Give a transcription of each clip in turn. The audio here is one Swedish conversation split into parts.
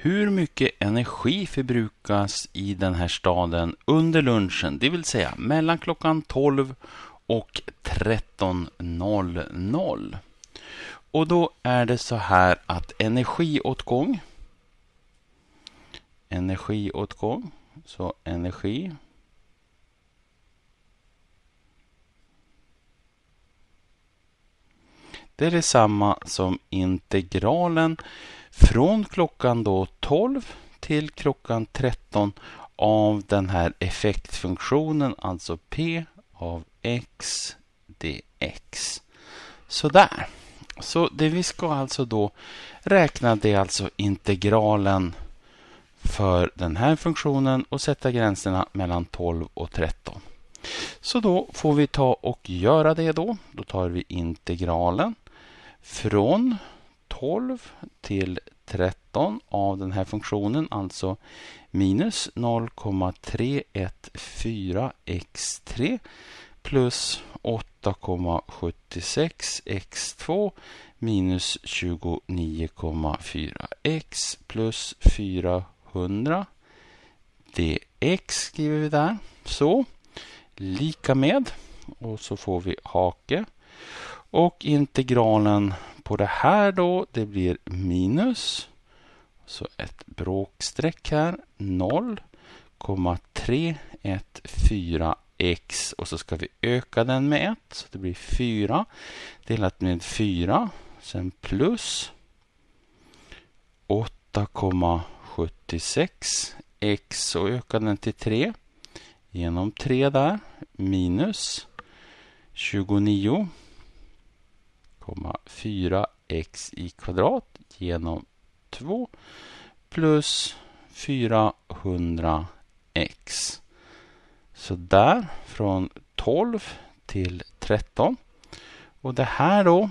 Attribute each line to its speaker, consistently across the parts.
Speaker 1: Hur mycket energi förbrukas i den här staden under lunchen, det vill säga mellan klockan 12 och 13.00? Och då är det så här att energiåtgång energiåtgång, så energi Det är detsamma som integralen från klockan då 12 till klockan 13 av den här effektfunktionen, alltså P av x dx. Sådär. Så det vi ska alltså då räkna det är alltså integralen för den här funktionen och sätta gränserna mellan 12 och 13. Så då får vi ta och göra det då. Då tar vi integralen från 12 till 13 av den här funktionen, alltså minus 0,314x3 plus 8,76x2 minus 29,4x plus 400 dx skriver vi där. Så, lika med och så får vi hake och integralen på det här då. Det blir minus. Så ett bråkstreck här. 0,314x. Och så ska vi öka den med 1. Så det blir 4 delat med 4. Sen plus 8,76x. Och öka den till 3. Genom 3 där. Minus 29. 4x i kvadrat genom 2 plus 400x. Så där från 12 till 13. Och det här då.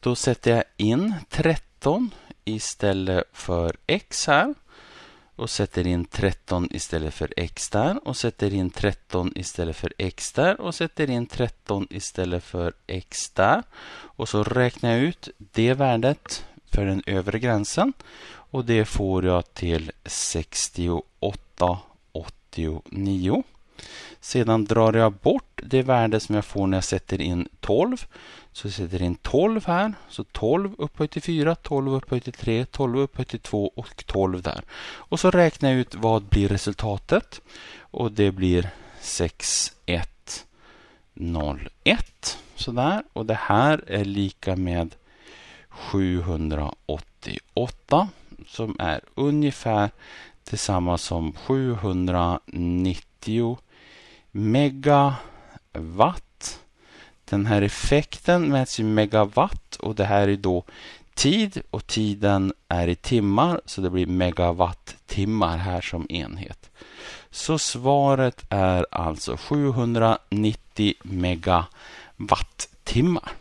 Speaker 1: Då sätter jag in 13 istället för x här och sätter in 13 istället för x där och sätter in 13 istället för x där och sätter in 13 istället för x där. Och så räknar jag ut det värdet för den övre gränsen och det får jag till 68,89. Sedan drar jag bort det värde som jag får när jag sätter in 12. Så jag sätter in 12 här. Så 12 upphöjt till 4, 12 upphöjt till 3, 12 upphöjt till 2 och 12 där. Och så räknar jag ut vad blir resultatet. Och det blir 6101. Sådär. Och det här är lika med 788 som är ungefär detsamma som 790 megawatt. Den här effekten mäts i megawatt och det här är då tid och tiden är i timmar så det blir megawattimmar här som enhet. Så svaret är alltså 790 megawattimmar.